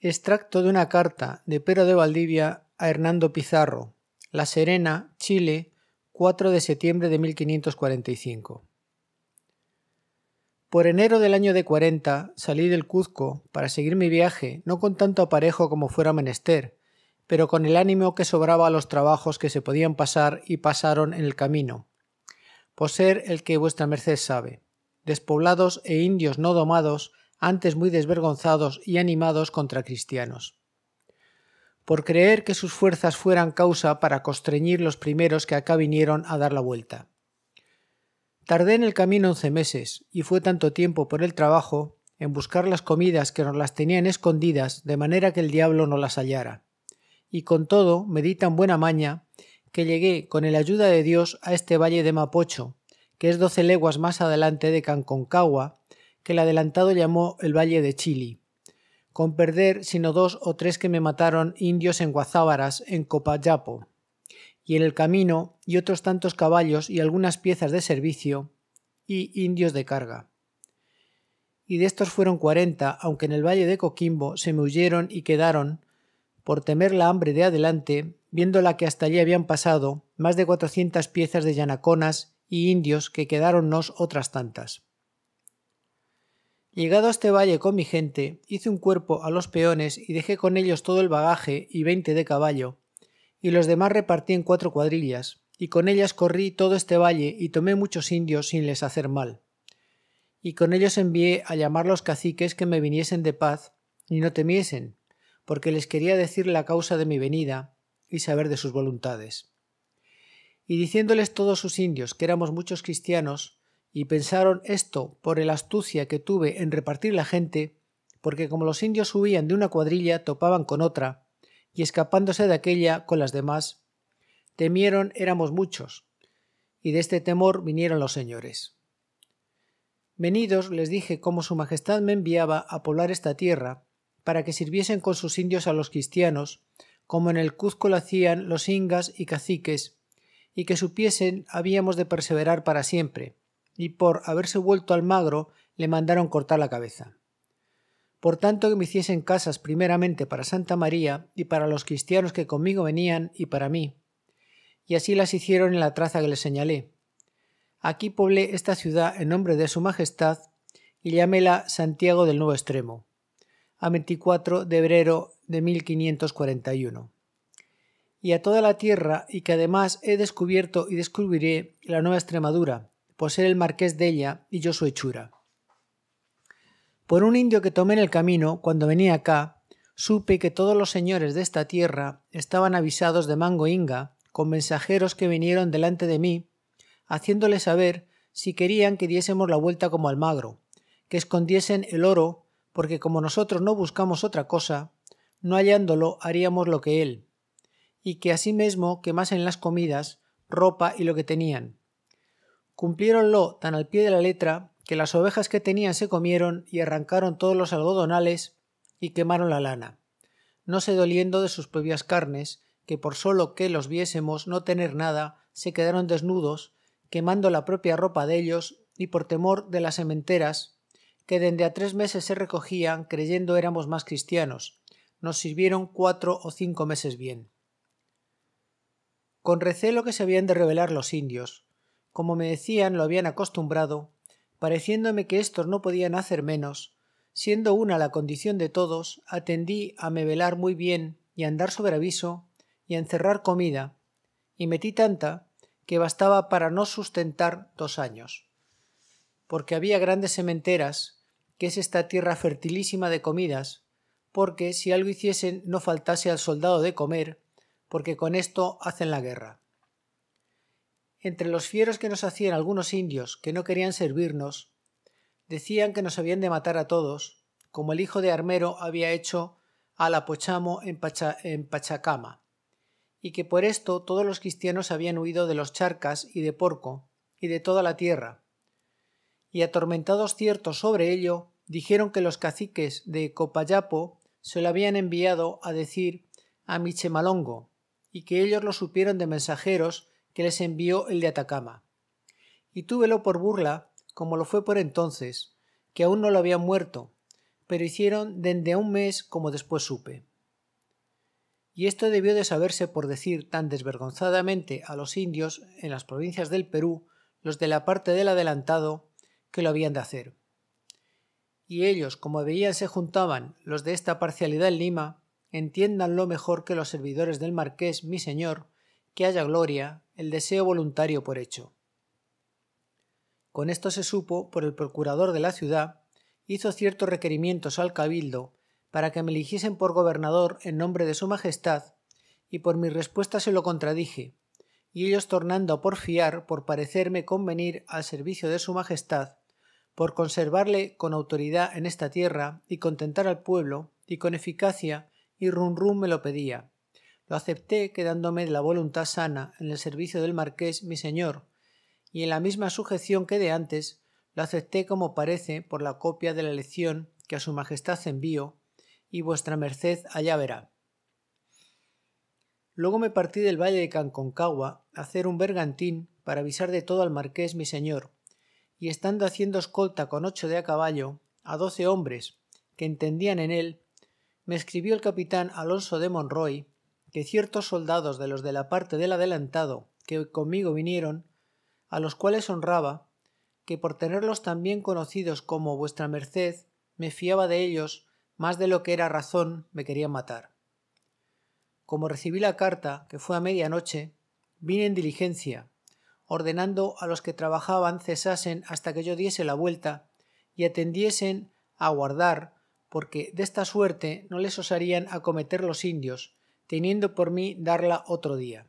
Extracto de una carta de Pero de Valdivia a Hernando Pizarro, La Serena, Chile, 4 de septiembre de 1545. Por enero del año de 40 salí del Cuzco para seguir mi viaje, no con tanto aparejo como fuera menester, pero con el ánimo que sobraba a los trabajos que se podían pasar y pasaron en el camino, por ser el que vuestra merced sabe, despoblados e indios no domados antes muy desvergonzados y animados contra cristianos. Por creer que sus fuerzas fueran causa para constreñir los primeros que acá vinieron a dar la vuelta. Tardé en el camino once meses, y fue tanto tiempo por el trabajo, en buscar las comidas que nos las tenían escondidas, de manera que el diablo no las hallara. Y con todo me di tan buena maña, que llegué, con el ayuda de Dios, a este valle de Mapocho, que es doce leguas más adelante de Canconcagua, que el adelantado llamó el Valle de Chili, con perder sino dos o tres que me mataron indios en Guazábaras, en Copayapo, y en el camino y otros tantos caballos y algunas piezas de servicio y indios de carga. Y de estos fueron cuarenta, aunque en el valle de Coquimbo se me huyeron y quedaron, por temer la hambre de adelante, viendo la que hasta allí habían pasado, más de cuatrocientas piezas de llanaconas y indios que quedáronnos otras tantas. Llegado a este valle con mi gente, hice un cuerpo a los peones y dejé con ellos todo el bagaje y veinte de caballo, y los demás repartí en cuatro cuadrillas, y con ellas corrí todo este valle y tomé muchos indios sin les hacer mal. Y con ellos envié a llamar los caciques que me viniesen de paz y no temiesen, porque les quería decir la causa de mi venida y saber de sus voluntades. Y diciéndoles todos sus indios que éramos muchos cristianos, y pensaron esto por el astucia que tuve en repartir la gente, porque como los indios huían de una cuadrilla topaban con otra, y escapándose de aquella con las demás, temieron éramos muchos, y de este temor vinieron los señores. Venidos les dije cómo su Majestad me enviaba a poblar esta tierra, para que sirviesen con sus indios a los cristianos, como en el Cuzco lo hacían los ingas y caciques, y que supiesen habíamos de perseverar para siempre, y por haberse vuelto al magro le mandaron cortar la cabeza. Por tanto que me hiciesen casas primeramente para Santa María y para los cristianos que conmigo venían y para mí. Y así las hicieron en la traza que les señalé. Aquí poblé esta ciudad en nombre de su majestad y llámela Santiago del Nuevo Extremo, a 24 de febrero de 1541 y a toda la tierra, y que además he descubierto y descubriré la nueva Extremadura, por ser el marqués de ella y yo su hechura. Por un indio que tomé en el camino cuando venía acá, supe que todos los señores de esta tierra estaban avisados de Mango Inga con mensajeros que vinieron delante de mí, haciéndole saber si querían que diésemos la vuelta como Almagro, que escondiesen el oro, porque como nosotros no buscamos otra cosa, no hallándolo haríamos lo que él, y que asimismo quemasen las comidas, ropa y lo que tenían, cumpliéronlo tan al pie de la letra que las ovejas que tenían se comieron y arrancaron todos los algodonales y quemaron la lana, no se doliendo de sus propias carnes, que por solo que los viésemos no tener nada, se quedaron desnudos, quemando la propia ropa de ellos y por temor de las sementeras, que dende a tres meses se recogían creyendo éramos más cristianos, nos sirvieron cuatro o cinco meses bien. Con recelo que se habían de rebelar los indios, como me decían, lo habían acostumbrado, pareciéndome que estos no podían hacer menos, siendo una la condición de todos, atendí a me velar muy bien y a andar sobre aviso y a encerrar comida, y metí tanta que bastaba para no sustentar dos años. Porque había grandes sementeras, que es esta tierra fertilísima de comidas, porque si algo hiciesen no faltase al soldado de comer, porque con esto hacen la guerra. Entre los fieros que nos hacían algunos indios que no querían servirnos, decían que nos habían de matar a todos, como el hijo de Armero había hecho a la Pochamo en, en Pachacama, y que por esto todos los cristianos habían huido de los charcas y de Porco y de toda la tierra. Y atormentados ciertos sobre ello, dijeron que los caciques de Copayapo se lo habían enviado a decir a Michemalongo, y que ellos lo supieron de mensajeros que les envió el de Atacama. Y túvelo por burla, como lo fue por entonces, que aún no lo habían muerto, pero hicieron dende un mes como después supe. Y esto debió de saberse por decir tan desvergonzadamente a los indios en las provincias del Perú, los de la parte del adelantado, que lo habían de hacer. Y ellos, como veían se juntaban los de esta parcialidad en Lima, entiéndanlo mejor que los servidores del marqués, mi señor, que haya gloria, el deseo voluntario por hecho. Con esto se supo por el procurador de la ciudad, hizo ciertos requerimientos al cabildo para que me eligiesen por gobernador en nombre de su majestad, y por mi respuesta se lo contradije, y ellos tornando a porfiar por parecerme convenir al servicio de su majestad, por conservarle con autoridad en esta tierra y contentar al pueblo, y con eficacia, y run me lo pedía. Lo acepté quedándome de la voluntad sana en el servicio del marqués mi señor, y en la misma sujeción que de antes, lo acepté como parece por la copia de la lección que a su majestad envío, y vuestra merced allá verá. Luego me partí del valle de Canconcagua a hacer un bergantín para avisar de todo al marqués mi señor, y estando haciendo escolta con ocho de a caballo a doce hombres que entendían en él, me escribió el capitán Alonso de Monroy que ciertos soldados de los de la parte del adelantado que conmigo vinieron, a los cuales honraba, que por tenerlos tan bien conocidos como vuestra merced, me fiaba de ellos más de lo que era razón me querían matar. Como recibí la carta, que fue a medianoche, vine en diligencia, ordenando a los que trabajaban cesasen hasta que yo diese la vuelta y atendiesen a guardar, porque de esta suerte no les osarían acometer los indios, teniendo por mí darla otro día.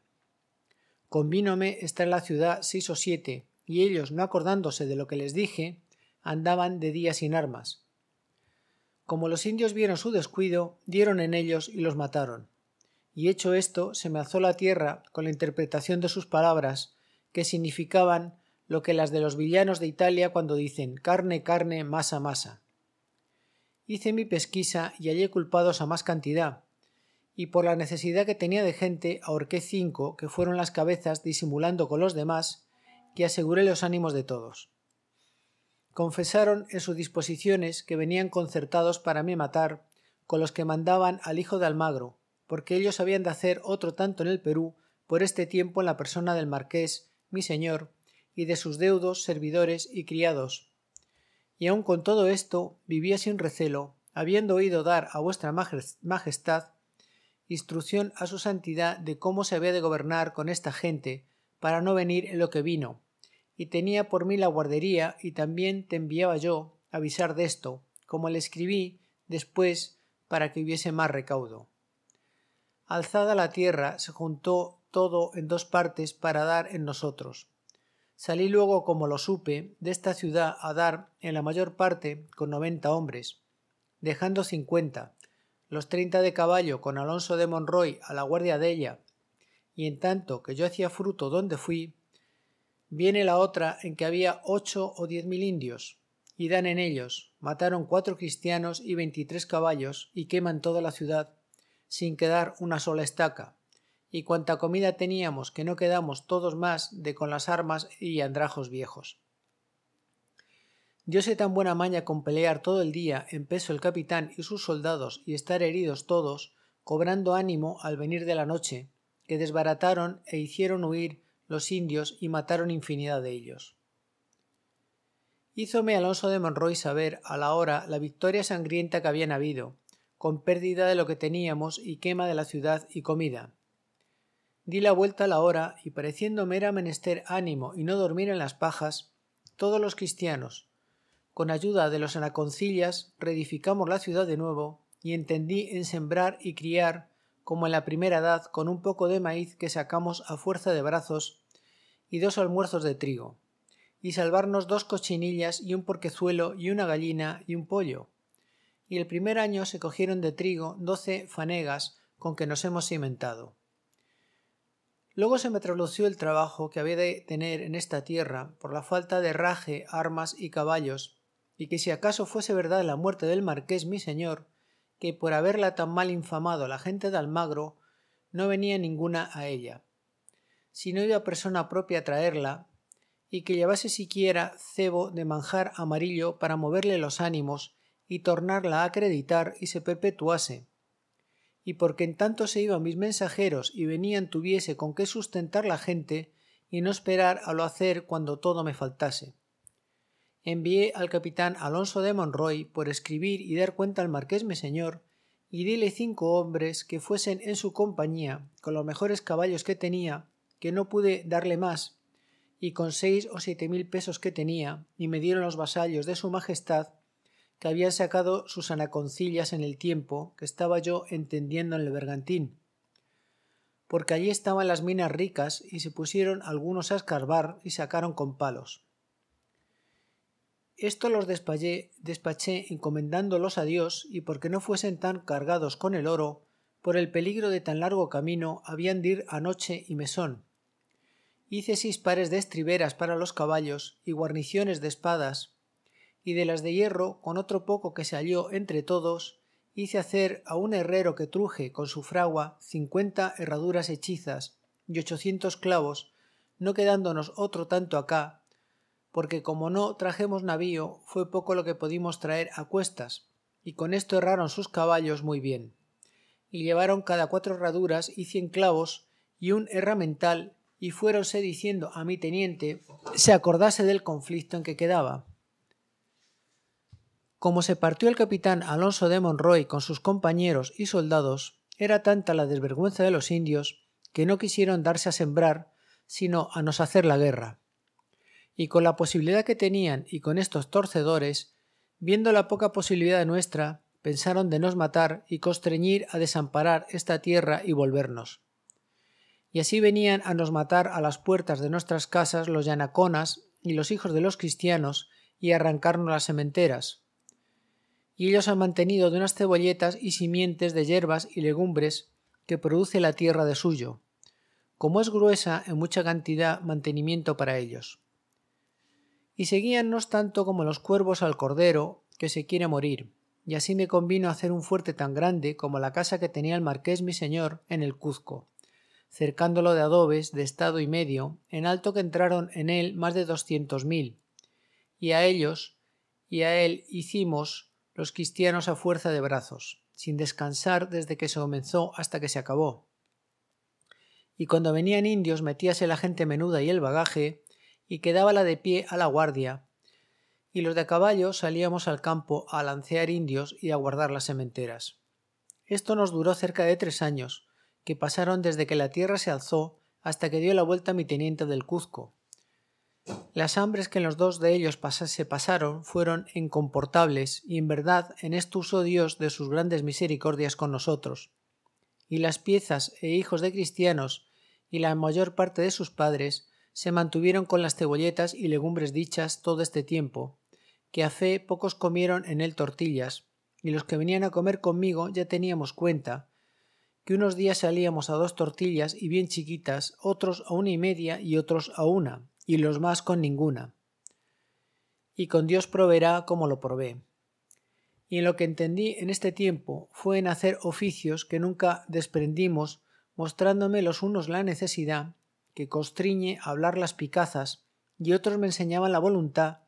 Convínome estar en la ciudad seis o siete, y ellos, no acordándose de lo que les dije, andaban de día sin armas. Como los indios vieron su descuido, dieron en ellos y los mataron. Y hecho esto, se me alzó la tierra con la interpretación de sus palabras, que significaban lo que las de los villanos de Italia cuando dicen carne, carne, masa, masa. Hice mi pesquisa y hallé culpados a más cantidad, y por la necesidad que tenía de gente ahorqué cinco que fueron las cabezas disimulando con los demás que aseguré los ánimos de todos. Confesaron en sus disposiciones que venían concertados para mí matar con los que mandaban al hijo de Almagro, porque ellos habían de hacer otro tanto en el Perú por este tiempo en la persona del marqués, mi señor, y de sus deudos, servidores y criados. Y aun con todo esto vivía sin recelo, habiendo oído dar a vuestra majestad instrucción a su santidad de cómo se había de gobernar con esta gente, para no venir en lo que vino. Y tenía por mí la guardería, y también te enviaba yo avisar de esto, como le escribí después para que hubiese más recaudo. Alzada la tierra, se juntó todo en dos partes para dar en nosotros. Salí luego, como lo supe, de esta ciudad a dar en la mayor parte con noventa hombres, dejando cincuenta, los treinta de caballo con Alonso de Monroy a la guardia de ella, y en tanto que yo hacía fruto donde fui, viene la otra en que había ocho o diez mil indios, y dan en ellos, mataron cuatro cristianos y veintitrés caballos, y queman toda la ciudad, sin quedar una sola estaca, y cuanta comida teníamos que no quedamos todos más de con las armas y andrajos viejos. Diose tan buena maña con pelear todo el día en peso el capitán y sus soldados y estar heridos todos, cobrando ánimo al venir de la noche, que desbarataron e hicieron huir los indios y mataron infinidad de ellos. Hízome Alonso de Monroy saber a la hora la victoria sangrienta que habían habido, con pérdida de lo que teníamos y quema de la ciudad y comida. Di la vuelta a la hora y pareciéndome era menester ánimo y no dormir en las pajas, todos los cristianos, con ayuda de los anaconcillas reedificamos la ciudad de nuevo y entendí en sembrar y criar, como en la primera edad, con un poco de maíz que sacamos a fuerza de brazos y dos almuerzos de trigo, y salvarnos dos cochinillas y un porquezuelo y una gallina y un pollo. Y el primer año se cogieron de trigo doce fanegas con que nos hemos cimentado. Luego se me tradució el trabajo que había de tener en esta tierra por la falta de raje, armas y caballos, y que si acaso fuese verdad la muerte del marqués mi señor, que por haberla tan mal infamado la gente de Almagro, no venía ninguna a ella, si no iba persona propia a traerla, y que llevase siquiera cebo de manjar amarillo para moverle los ánimos y tornarla a acreditar y se perpetuase. Y porque en tanto se iban mis mensajeros y venían tuviese con qué sustentar la gente y no esperar a lo hacer cuando todo me faltase envié al capitán Alonso de Monroy por escribir y dar cuenta al marqués mi señor y dile cinco hombres que fuesen en su compañía con los mejores caballos que tenía, que no pude darle más, y con seis o siete mil pesos que tenía, y me dieron los vasallos de su majestad, que habían sacado sus anaconcillas en el tiempo que estaba yo entendiendo en el bergantín. Porque allí estaban las minas ricas y se pusieron algunos a escarbar y sacaron con palos. Esto los despaché, encomendándolos a Dios y porque no fuesen tan cargados con el oro, por el peligro de tan largo camino habían de ir anoche y mesón. Hice seis pares de estriberas para los caballos y guarniciones de espadas, y de las de hierro, con otro poco que se halló entre todos, hice hacer a un herrero que truje con su fragua cincuenta herraduras hechizas y ochocientos clavos, no quedándonos otro tanto acá porque como no trajemos navío, fue poco lo que pudimos traer a cuestas, y con esto erraron sus caballos muy bien. Y llevaron cada cuatro herraduras y cien clavos y un herramental, y fuéronse diciendo a mi teniente se acordase del conflicto en que quedaba. Como se partió el capitán Alonso de Monroy con sus compañeros y soldados, era tanta la desvergüenza de los indios que no quisieron darse a sembrar, sino a nos hacer la guerra y con la posibilidad que tenían y con estos torcedores, viendo la poca posibilidad nuestra, pensaron de nos matar y constreñir a desamparar esta tierra y volvernos. Y así venían a nos matar a las puertas de nuestras casas los yanaconas y los hijos de los cristianos y arrancarnos las sementeras. Y ellos han mantenido de unas cebolletas y simientes de hierbas y legumbres que produce la tierra de suyo, como es gruesa en mucha cantidad mantenimiento para ellos y seguíannos tanto como los cuervos al cordero, que se quiere morir, y así me convino hacer un fuerte tan grande como la casa que tenía el marqués mi señor en el Cuzco, cercándolo de adobes de estado y medio, en alto que entraron en él más de doscientos mil, y a ellos y a él hicimos los cristianos a fuerza de brazos, sin descansar desde que se comenzó hasta que se acabó. Y cuando venían indios metíase la gente menuda y el bagaje, y la de pie a la guardia, y los de a caballo salíamos al campo a lancear indios y a guardar las sementeras. Esto nos duró cerca de tres años, que pasaron desde que la tierra se alzó hasta que dio la vuelta mi teniente del Cuzco. Las hambres que en los dos de ellos se pasaron fueron incomportables, y en verdad en esto usó Dios de sus grandes misericordias con nosotros. Y las piezas e hijos de cristianos, y la mayor parte de sus padres, se mantuvieron con las cebolletas y legumbres dichas todo este tiempo, que a fe pocos comieron en él tortillas, y los que venían a comer conmigo ya teníamos cuenta, que unos días salíamos a dos tortillas y bien chiquitas, otros a una y media y otros a una, y los más con ninguna. Y con Dios proveerá como lo probé. Y en lo que entendí en este tiempo fue en hacer oficios que nunca desprendimos, mostrándome los unos la necesidad que constriñe a hablar las picazas, y otros me enseñaban la voluntad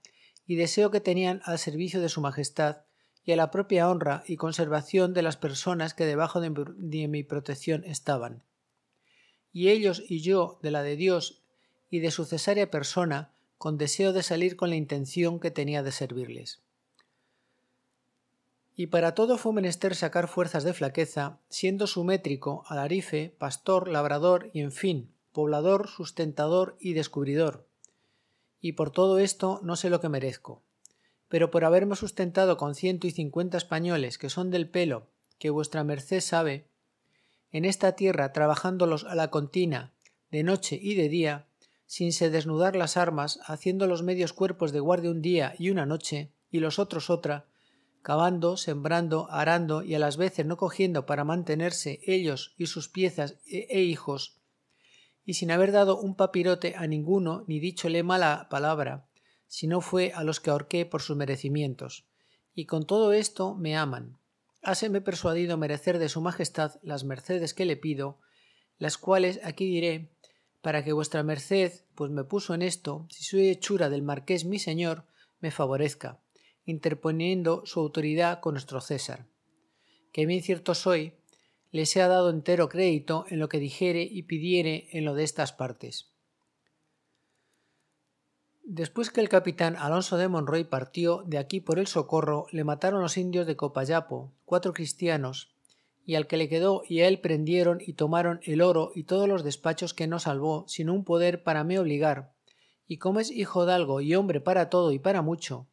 y deseo que tenían al servicio de su majestad y a la propia honra y conservación de las personas que debajo de mi protección estaban. Y ellos y yo de la de Dios y de su cesárea persona, con deseo de salir con la intención que tenía de servirles. Y para todo fue menester sacar fuerzas de flaqueza, siendo sumétrico, alarife, pastor, labrador y en fin, poblador, sustentador y descubridor. Y por todo esto no sé lo que merezco. Pero por haberme sustentado con ciento y cincuenta españoles que son del pelo, que vuestra merced sabe, en esta tierra trabajándolos a la contina, de noche y de día, sin se desnudar las armas, haciendo los medios cuerpos de guardia un día y una noche, y los otros otra, cavando, sembrando, arando y a las veces no cogiendo para mantenerse ellos y sus piezas e, e hijos, y sin haber dado un papirote a ninguno ni dichole mala palabra, sino fue a los que ahorqué por sus merecimientos. Y con todo esto me aman. Háseme persuadido merecer de su majestad las mercedes que le pido, las cuales aquí diré, para que vuestra merced, pues me puso en esto, si soy hechura del marqués mi señor, me favorezca, interponiendo su autoridad con nuestro César. Que bien cierto soy le ha dado entero crédito en lo que dijere y pidiere en lo de estas partes. Después que el capitán Alonso de Monroy partió de aquí por el socorro, le mataron los indios de Copayapo, cuatro cristianos, y al que le quedó y a él prendieron y tomaron el oro y todos los despachos que no salvó, sin un poder para me obligar. Y como es hijo de algo y hombre para todo y para mucho,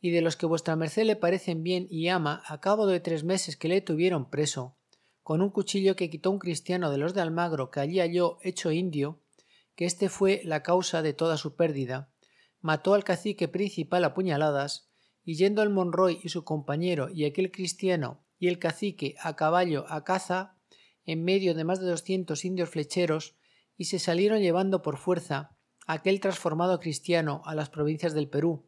y de los que vuestra merced le parecen bien y ama, a cabo de tres meses que le tuvieron preso, con un cuchillo que quitó un cristiano de los de Almagro que allí halló hecho indio, que éste fue la causa de toda su pérdida, mató al cacique principal a puñaladas, y yendo el Monroy y su compañero y aquel cristiano y el cacique a caballo a caza, en medio de más de doscientos indios flecheros, y se salieron llevando por fuerza aquel transformado cristiano a las provincias del Perú.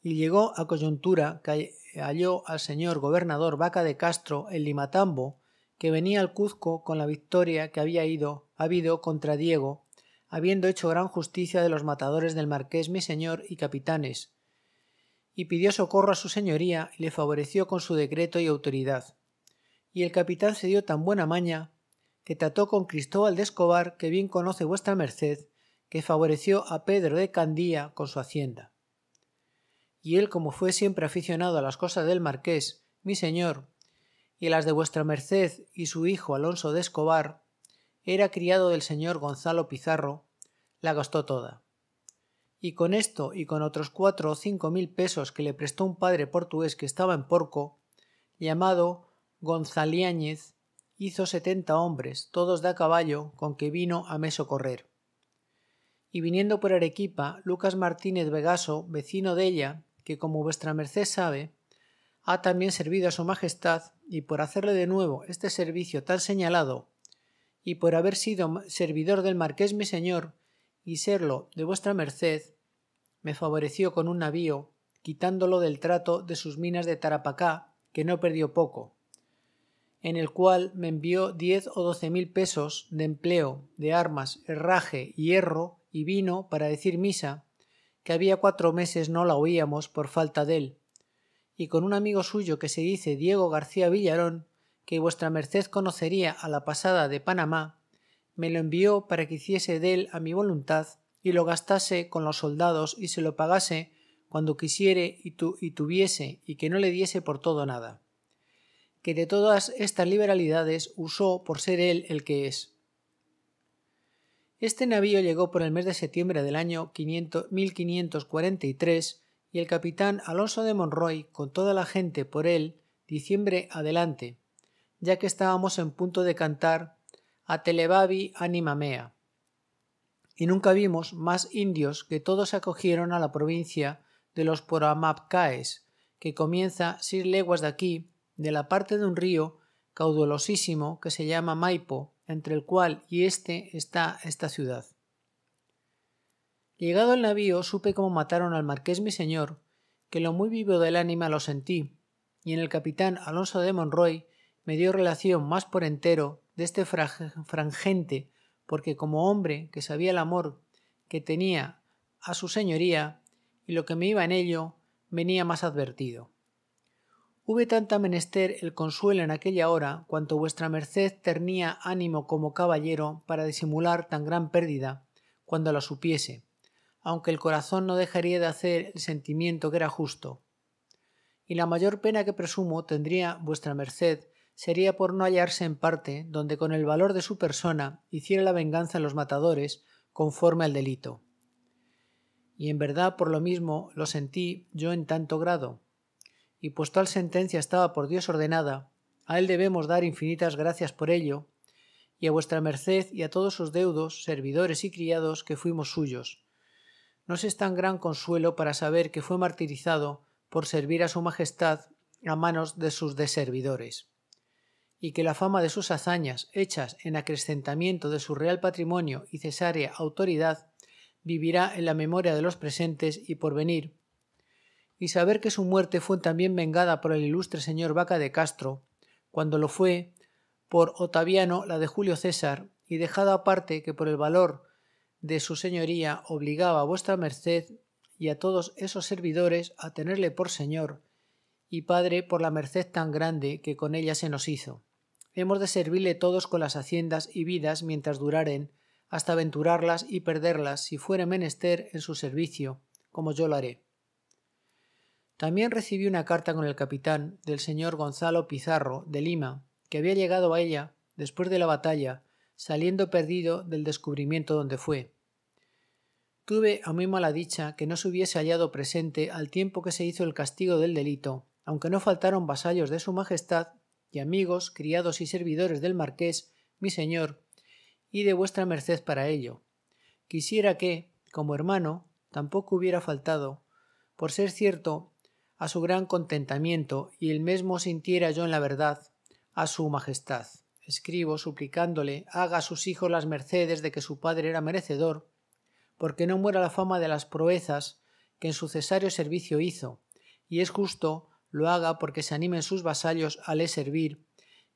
Y llegó a coyuntura que halló al señor gobernador Vaca de Castro el Limatambo, que venía al Cuzco con la victoria que había ido, habido contra Diego, habiendo hecho gran justicia de los matadores del marqués mi señor y capitanes, y pidió socorro a su señoría y le favoreció con su decreto y autoridad. Y el capitán se dio tan buena maña que trató con Cristóbal de Escobar, que bien conoce vuestra merced, que favoreció a Pedro de Candía con su hacienda y él como fue siempre aficionado a las cosas del marqués, mi señor, y a las de vuestra merced y su hijo Alonso de Escobar, era criado del señor Gonzalo Pizarro, la gastó toda. Y con esto y con otros cuatro o cinco mil pesos que le prestó un padre portugués que estaba en Porco, llamado Gonzaliáñez, hizo setenta hombres, todos de a caballo, con que vino a me socorrer. Y viniendo por Arequipa, Lucas Martínez Vegaso, vecino de ella, que, como vuestra merced sabe, ha también servido a su majestad, y por hacerle de nuevo este servicio tan señalado, y por haber sido servidor del marqués mi señor, y serlo de vuestra merced, me favoreció con un navío, quitándolo del trato de sus minas de Tarapacá, que no perdió poco, en el cual me envió diez o doce mil pesos de empleo, de armas, herraje, hierro y vino para decir misa, que había cuatro meses no la oíamos por falta de él, y con un amigo suyo que se dice Diego García Villarón, que vuestra merced conocería a la pasada de Panamá, me lo envió para que hiciese de él a mi voluntad y lo gastase con los soldados y se lo pagase cuando quisiere y, y tuviese y que no le diese por todo nada que de todas estas liberalidades usó por ser él el que es este navío llegó por el mes de septiembre del año 1543 y el capitán Alonso de Monroy con toda la gente por él diciembre adelante, ya que estábamos en punto de cantar a Telebabi anima Y nunca vimos más indios que todos se acogieron a la provincia de los Poramapcaes, que comienza seis leguas de aquí, de la parte de un río caudalosísimo que se llama Maipo, entre el cual y este está esta ciudad. Llegado el navío, supe cómo mataron al marqués mi señor, que lo muy vivo del ánima lo sentí, y en el capitán Alonso de Monroy me dio relación más por entero de este frangente, porque como hombre que sabía el amor que tenía a su señoría y lo que me iba en ello, venía más advertido. Hube tanta menester el consuelo en aquella hora, cuanto vuestra merced ternía ánimo como caballero para disimular tan gran pérdida, cuando la supiese, aunque el corazón no dejaría de hacer el sentimiento que era justo. Y la mayor pena que presumo tendría vuestra merced sería por no hallarse en parte donde con el valor de su persona hiciera la venganza a los matadores conforme al delito. Y en verdad por lo mismo lo sentí yo en tanto grado, y pues tal sentencia estaba por Dios ordenada, a él debemos dar infinitas gracias por ello, y a vuestra merced y a todos sus deudos, servidores y criados que fuimos suyos. No es tan gran consuelo para saber que fue martirizado por servir a su majestad a manos de sus deservidores, y que la fama de sus hazañas, hechas en acrecentamiento de su real patrimonio y cesárea autoridad, vivirá en la memoria de los presentes y por venir, y saber que su muerte fue también vengada por el ilustre señor Vaca de Castro, cuando lo fue por Otaviano la de Julio César, y dejada aparte que por el valor de su señoría obligaba a vuestra merced y a todos esos servidores a tenerle por señor y padre por la merced tan grande que con ella se nos hizo. Hemos de servirle todos con las haciendas y vidas mientras duraren, hasta aventurarlas y perderlas si fuere menester en su servicio, como yo lo haré. También recibí una carta con el capitán del señor Gonzalo Pizarro, de Lima, que había llegado a ella después de la batalla, saliendo perdido del descubrimiento donde fue. Tuve a muy mala dicha que no se hubiese hallado presente al tiempo que se hizo el castigo del delito, aunque no faltaron vasallos de su majestad y amigos, criados y servidores del marqués, mi señor, y de vuestra merced para ello. Quisiera que, como hermano, tampoco hubiera faltado, por ser cierto a su gran contentamiento, y el mismo sintiera yo en la verdad, a su majestad. Escribo suplicándole haga a sus hijos las mercedes de que su padre era merecedor, porque no muera la fama de las proezas que en su cesario servicio hizo, y es justo lo haga porque se animen sus vasallos a le servir,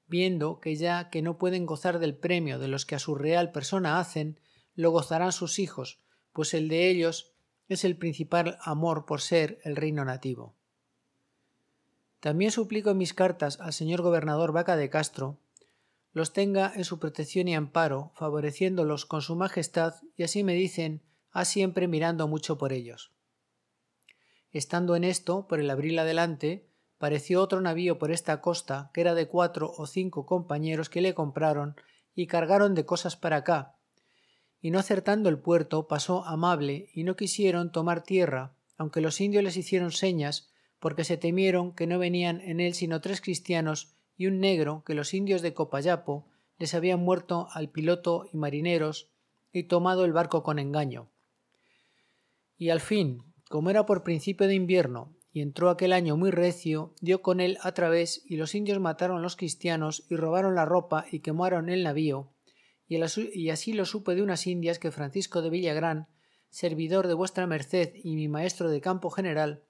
viendo que ya que no pueden gozar del premio de los que a su real persona hacen, lo gozarán sus hijos, pues el de ellos es el principal amor por ser el reino nativo. También suplico en mis cartas al señor gobernador Vaca de Castro los tenga en su protección y amparo, favoreciéndolos con su majestad, y así me dicen, ha siempre mirando mucho por ellos. Estando en esto, por el abril adelante, pareció otro navío por esta costa, que era de cuatro o cinco compañeros que le compraron y cargaron de cosas para acá, y no acertando el puerto pasó amable y no quisieron tomar tierra, aunque los indios les hicieron señas porque se temieron que no venían en él sino tres cristianos y un negro que los indios de Copayapo les habían muerto al piloto y marineros y tomado el barco con engaño. Y al fin, como era por principio de invierno y entró aquel año muy recio, dio con él a través y los indios mataron a los cristianos y robaron la ropa y quemaron el navío, y así lo supe de unas indias que Francisco de Villagrán, servidor de vuestra merced y mi maestro de campo general,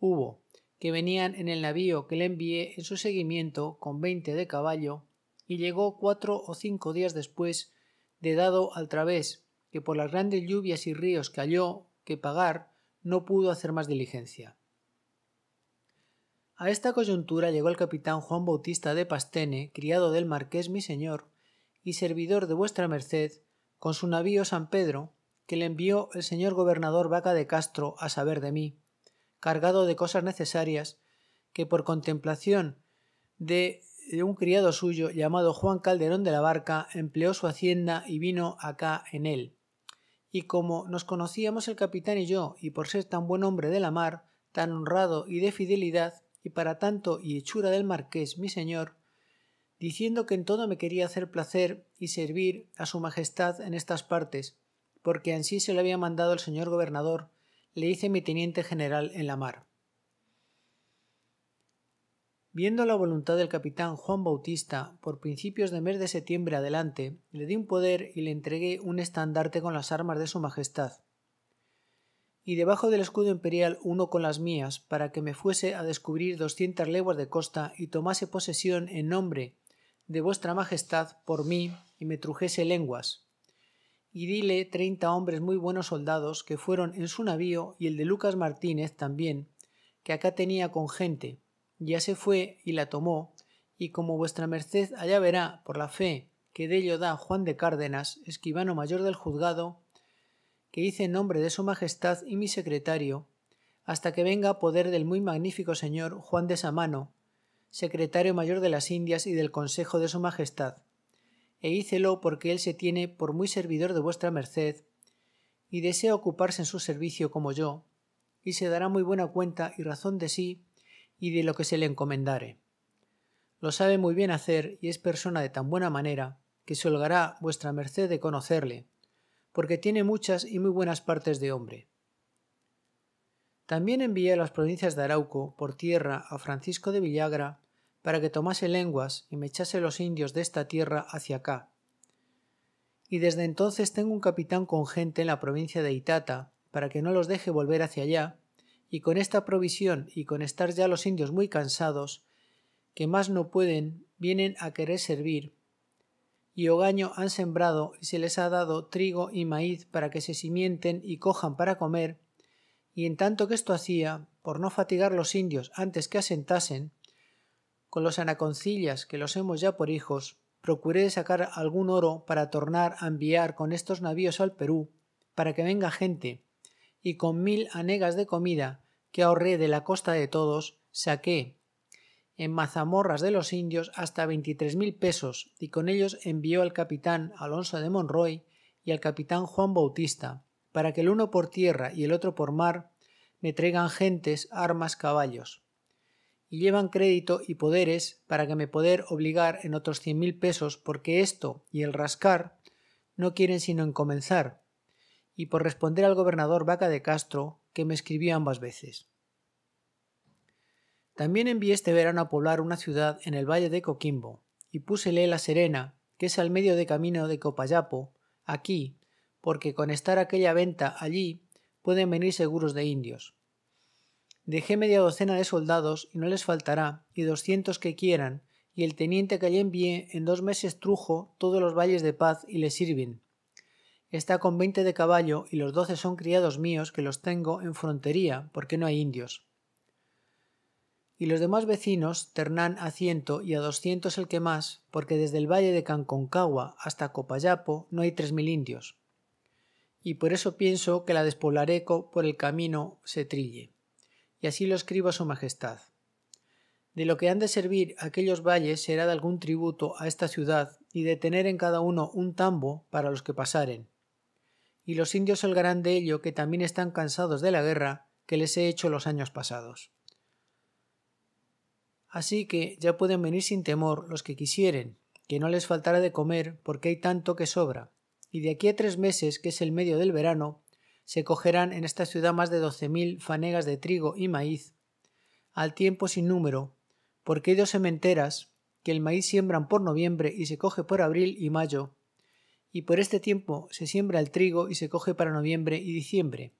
hubo, que venían en el navío que le envié en su seguimiento con veinte de caballo, y llegó cuatro o cinco días después de dado al través, que por las grandes lluvias y ríos que halló que pagar no pudo hacer más diligencia. A esta coyuntura llegó el capitán Juan Bautista de Pastene, criado del marqués mi señor, y servidor de vuestra merced, con su navío San Pedro, que le envió el señor gobernador Vaca de Castro a saber de mí, cargado de cosas necesarias, que por contemplación de, un criado suyo llamado Juan Calderón de la Barca empleó su hacienda y vino acá en él. Y como nos conocíamos el capitán y yo, y por ser tan buen hombre de la mar, tan honrado y de fidelidad, y para tanto y hechura del marqués, mi señor, diciendo que en todo me quería hacer placer y servir a su majestad en estas partes, porque ansí se lo había mandado el señor gobernador, le hice mi teniente general en la mar. Viendo la voluntad del capitán Juan Bautista, por principios de mes de septiembre adelante, le di un poder y le entregué un estandarte con las armas de su Majestad, y debajo del escudo imperial uno con las mías, para que me fuese a descubrir doscientas leguas de costa y tomase posesión en nombre de vuestra Majestad por mí y me trujese lenguas, y dile treinta hombres muy buenos soldados que fueron en su navío y el de Lucas Martínez también, que acá tenía con gente. Ya se fue y la tomó, y como vuestra merced allá verá por la fe que dello da Juan de Cárdenas, escribano mayor del juzgado, que hice en nombre de su majestad y mi secretario, hasta que venga poder del muy magnífico señor Juan de Samano, secretario mayor de las Indias y del Consejo de su Majestad, e hícelo porque él se tiene por muy servidor de vuestra merced, y desea ocuparse en su servicio como yo, y se dará muy buena cuenta y razón de sí y de lo que se le encomendare. Lo sabe muy bien hacer y es persona de tan buena manera que se holgará vuestra merced de conocerle, porque tiene muchas y muy buenas partes de hombre. También envié a las provincias de Arauco por tierra a Francisco de Villagra para que tomase lenguas y me echase los indios de esta tierra hacia acá. Y desde entonces tengo un capitán con gente en la provincia de Itata, para que no los deje volver hacia allá, y con esta provisión y con estar ya los indios muy cansados, que más no pueden, vienen a querer servir, y Ogaño han sembrado y se les ha dado trigo y maíz para que se simienten y cojan para comer, y en tanto que esto hacía, por no fatigar los indios antes que asentasen, con los anaconcillas, que los hemos ya por hijos, procuré sacar algún oro para tornar a enviar con estos navíos al Perú, para que venga gente, y con mil anegas de comida que ahorré de la costa de todos, saqué en mazamorras de los indios hasta veintitrés mil pesos, y con ellos envió al capitán Alonso de Monroy y al capitán Juan Bautista, para que el uno por tierra y el otro por mar me traigan gentes, armas, caballos y llevan crédito y poderes para que me poder obligar en otros cien mil pesos porque esto y el rascar no quieren sino en comenzar y por responder al gobernador Vaca de Castro que me escribió ambas veces. También envié este verano a poblar una ciudad en el valle de Coquimbo y púsele La Serena, que es al medio de camino de Copayapo, aquí, porque con estar aquella venta allí pueden venir seguros de indios Dejé media docena de soldados y no les faltará, y doscientos que quieran, y el teniente que allí envié en dos meses trujo todos los valles de paz y le sirven. Está con veinte de caballo y los doce son criados míos que los tengo en frontería, porque no hay indios. Y los demás vecinos, Ternán a ciento y a doscientos el que más, porque desde el valle de Canconcagua hasta Copayapo no hay tres mil indios. Y por eso pienso que la despoblareco por el camino se trille y así lo escriba su Majestad. De lo que han de servir aquellos valles será de algún tributo a esta ciudad y de tener en cada uno un tambo para los que pasaren. Y los indios salgarán de ello que también están cansados de la guerra que les he hecho los años pasados. Así que ya pueden venir sin temor los que quisieren, que no les faltará de comer porque hay tanto que sobra, y de aquí a tres meses, que es el medio del verano, se cogerán en esta ciudad más de doce mil fanegas de trigo y maíz, al tiempo sin número, porque ellos dos sementeras, que el maíz siembran por noviembre y se coge por abril y mayo, y por este tiempo se siembra el trigo y se coge para noviembre y diciembre.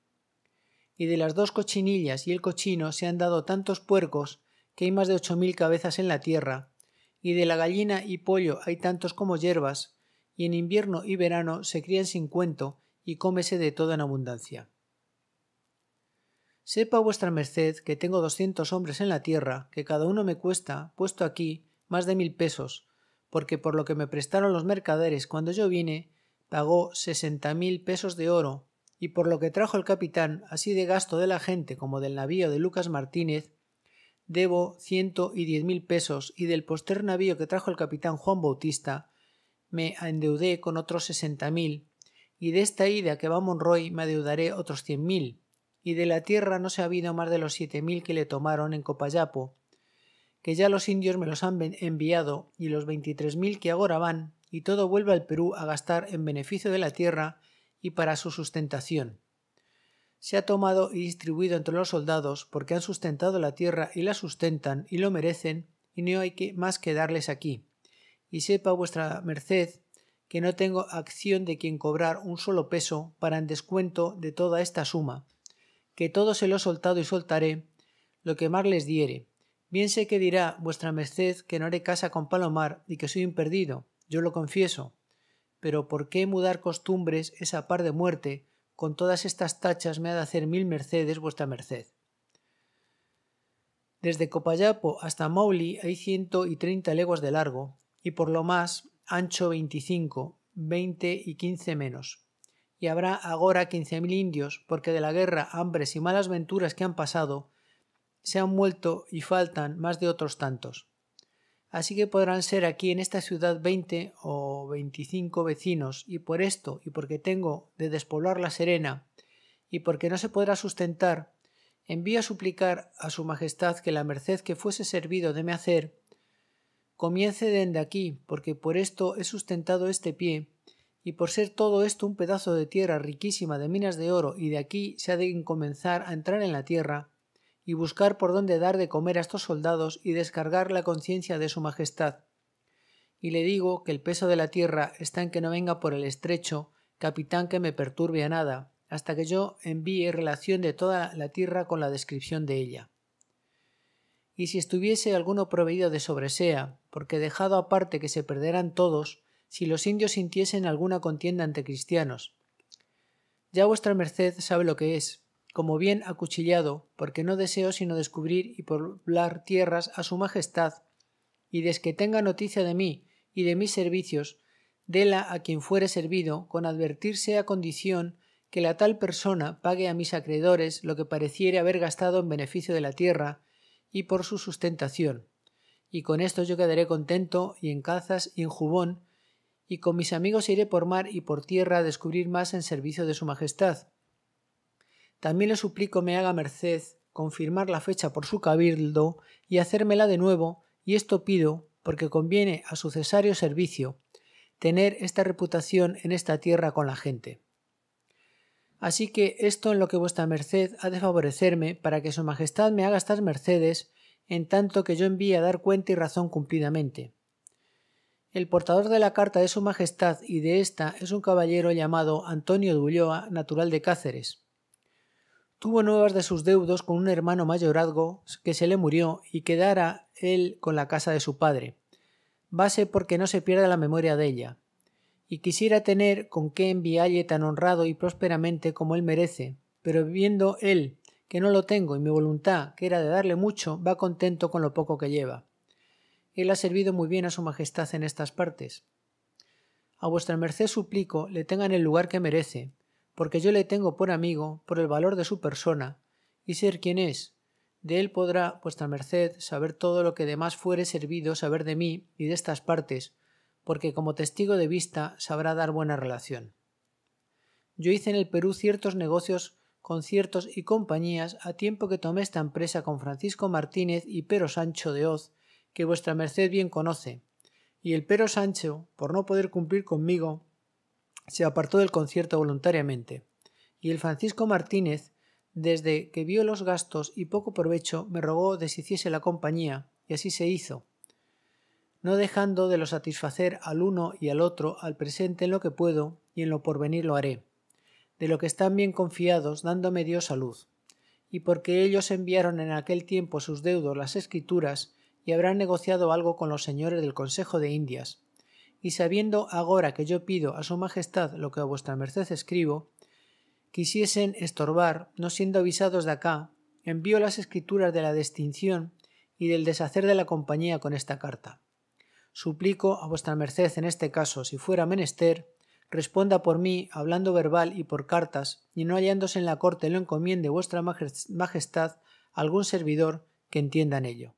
Y de las dos cochinillas y el cochino se han dado tantos puercos que hay más de ocho mil cabezas en la tierra, y de la gallina y pollo hay tantos como hierbas, y en invierno y verano se crían sin cuento y cómese de todo en abundancia. Sepa vuestra merced que tengo doscientos hombres en la tierra, que cada uno me cuesta, puesto aquí, más de mil pesos, porque por lo que me prestaron los mercaderes cuando yo vine, pagó sesenta mil pesos de oro, y por lo que trajo el capitán, así de gasto de la gente como del navío de Lucas Martínez, debo ciento y diez mil pesos, y del poster navío que trajo el capitán Juan Bautista, me endeudé con otros sesenta mil, y de esta ida que va Monroy me adeudaré otros cien mil, y de la tierra no se ha habido más de los siete mil que le tomaron en Copayapo, que ya los indios me los han enviado, y los veintitrés mil que ahora van, y todo vuelve al Perú a gastar en beneficio de la tierra y para su sustentación. Se ha tomado y distribuido entre los soldados porque han sustentado la tierra y la sustentan y lo merecen, y no hay que más que darles aquí. Y sepa vuestra merced que no tengo acción de quien cobrar un solo peso para en descuento de toda esta suma, que todo se lo he soltado y soltaré lo que más les diere. Bien sé que dirá vuestra merced que no haré casa con Palomar y que soy un perdido, yo lo confieso. Pero ¿por qué mudar costumbres esa par de muerte? Con todas estas tachas me ha de hacer mil mercedes vuestra merced. Desde Copayapo hasta Mauli hay ciento y treinta leguas de largo, y por lo más ancho veinticinco veinte y quince menos. Y habrá agora mil indios, porque de la guerra, hambres y malas venturas que han pasado, se han muerto y faltan más de otros tantos. Así que podrán ser aquí en esta ciudad veinte o veinticinco vecinos, y por esto, y porque tengo de despoblar la Serena, y porque no se podrá sustentar, envío a suplicar a su majestad que la merced que fuese servido de me hacer Comience de aquí, porque por esto he sustentado este pie, y por ser todo esto un pedazo de tierra riquísima de minas de oro, y de aquí se ha de comenzar a entrar en la tierra, y buscar por dónde dar de comer a estos soldados y descargar la conciencia de su majestad. Y le digo que el peso de la tierra está en que no venga por el estrecho, capitán que me perturbe a nada, hasta que yo envíe relación de toda la tierra con la descripción de ella y si estuviese alguno proveído de sobresea, porque dejado aparte que se perderán todos, si los indios sintiesen alguna contienda ante cristianos. Ya vuestra merced sabe lo que es, como bien acuchillado, porque no deseo sino descubrir y poblar tierras a su majestad, y desque tenga noticia de mí y de mis servicios, déla a quien fuere servido, con advertirse a condición que la tal persona pague a mis acreedores lo que pareciere haber gastado en beneficio de la tierra, y por su sustentación. Y con esto yo quedaré contento y en calzas y en jubón, y con mis amigos iré por mar y por tierra a descubrir más en servicio de su Majestad. También le suplico me haga merced confirmar la fecha por su cabildo y hacérmela de nuevo, y esto pido porque conviene a su cesario servicio tener esta reputación en esta tierra con la gente. Así que esto en lo que vuestra merced ha de favorecerme para que su majestad me haga estas mercedes en tanto que yo envíe a dar cuenta y razón cumplidamente. El portador de la carta de su majestad y de esta es un caballero llamado Antonio de Ulloa, natural de Cáceres. Tuvo nuevas de sus deudos con un hermano mayorazgo que se le murió y quedara él con la casa de su padre. Base porque no se pierda la memoria de ella y quisiera tener con qué envialle tan honrado y prósperamente como él merece, pero viendo él que no lo tengo y mi voluntad, que era de darle mucho, va contento con lo poco que lleva. Él ha servido muy bien a su majestad en estas partes. A vuestra merced suplico le tengan el lugar que merece, porque yo le tengo por amigo, por el valor de su persona, y ser quien es. De él podrá vuestra merced saber todo lo que demás fuere servido saber de mí y de estas partes, porque como testigo de vista sabrá dar buena relación. Yo hice en el Perú ciertos negocios, conciertos y compañías a tiempo que tomé esta empresa con Francisco Martínez y Pero Sancho de Oz, que vuestra merced bien conoce, y el Pero Sancho, por no poder cumplir conmigo, se apartó del concierto voluntariamente, y el Francisco Martínez, desde que vio los gastos y poco provecho, me rogó deshiciese la compañía, y así se hizo no dejando de lo satisfacer al uno y al otro, al presente en lo que puedo y en lo porvenir lo haré, de lo que están bien confiados, dándome Dios luz, Y porque ellos enviaron en aquel tiempo sus deudos las escrituras, y habrán negociado algo con los señores del Consejo de Indias. Y sabiendo agora que yo pido a su majestad lo que a vuestra merced escribo, quisiesen estorbar, no siendo avisados de acá, envío las escrituras de la distinción y del deshacer de la compañía con esta carta suplico a vuestra merced en este caso, si fuera menester, responda por mí, hablando verbal y por cartas, y no hallándose en la corte lo encomiende vuestra majestad algún servidor que entienda en ello.